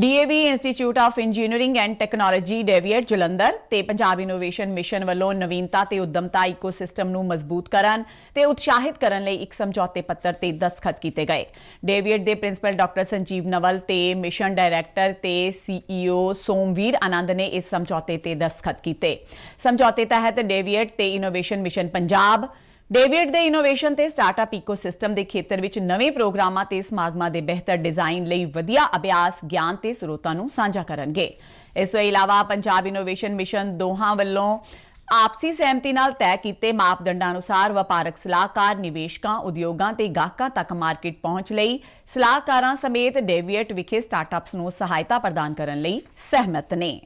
DAV institute of engineering and technology DAVIET Jalandhar ਤੇ Punjab innovation mission ਵੱਲੋਂ ਨਵੀਨਤਾ ਤੇ ਉਦਮਤਾ ਇਕੋਸਿਸਟਮ ਨੂੰ ਮਜ਼ਬੂਤ ਕਰਨ ਤੇ ਉਤਸ਼ਾਹਿਤ ਕਰਨ ਲਈ ਇੱਕ ਸਮਝੌਤੇ ਪੱਤਰ ਤੇ ਦਸਖਤ ਕੀਤੇ ਗਏ ਡੇਵੀਅਰ ਦੇ ਪ੍ਰਿੰਸੀਪਲ ਡਾਕਟਰ ਸੰਜੀਵ ਨਵਲ ਤੇ ਮਿਸ਼ਨ ਡਾਇਰੈਕਟਰ ਤੇ ਸੀਈਓ e ਸੋਮਵੀਰ ਆਨੰਦ ਨੇ ਇਸ ਸਮਝੌਤੇ ਤੇ ਦਸਖਤ ਕੀਤੇ ਸਮਝੌਤੇ ਤਹਿਤ ਡੇਵੀਅਰ ਤੇ ਇਨੋਵੇਸ਼ਨ ਮਿਸ਼ਨ ਪੰਜਾਬ ਡੇਵਿਡ ਦੇ ਇਨੋਵੇਸ਼ਨ ਤੇ ਸਟਾਰਟਅਪ ਇਕੋਸਿਸਟਮ ਦੇ ਖੇਤਰ ਵਿੱਚ ਨਵੇਂ ਪ੍ਰੋਗਰਾਮਾਂ ਤੇ ਸਮਾਗਮਾਂ ਦੇ ਬਿਹਤਰ ਡਿਜ਼ਾਈਨ ਲਈ ਵਧੀਆ ਅਭਿਆਸ ਗਿਆਨ ਤੇ ਸਰੋਤਾਂ ਨੂੰ ਸਾਂਝਾ ਕਰਨਗੇ ਇਸ ਤੋਂ ਇਲਾਵਾ ਪੰਜਾਬ ਇਨੋਵੇਸ਼ਨ ਮਿਸ਼ਨ ਦੋਹਾਂ ਵੱਲੋਂ ਆਪਸੀ ਸਹਿਮਤੀ ਨਾਲ ਤੈਅ ਕੀਤੇ ਮਾਪਦੰਡਾਂ ਅਨੁਸਾਰ ਵਪਾਰਕ ਸਲਾਹਕਾਰ ਨਿਵੇਸ਼ਕਾਂ ਉਦਯੋਗਾਂ ਤੇ ਗਾਹਕਾਂ ਤੱਕ ਮਾਰਕੀਟ ਪਹੁੰਚ ਲਈ ਸਲਾਹਕਾਰਾਂ ਸਮੇਤ ਡੇਵੀਏਟ ਵਿਖੇ ਸਟਾਰਟਅਪਸ ਨੂੰ ਸਹਾਇਤਾ ਪ੍ਰਦਾਨ ਕਰਨ ਲਈ ਸਹਿਮਤ ਨੇ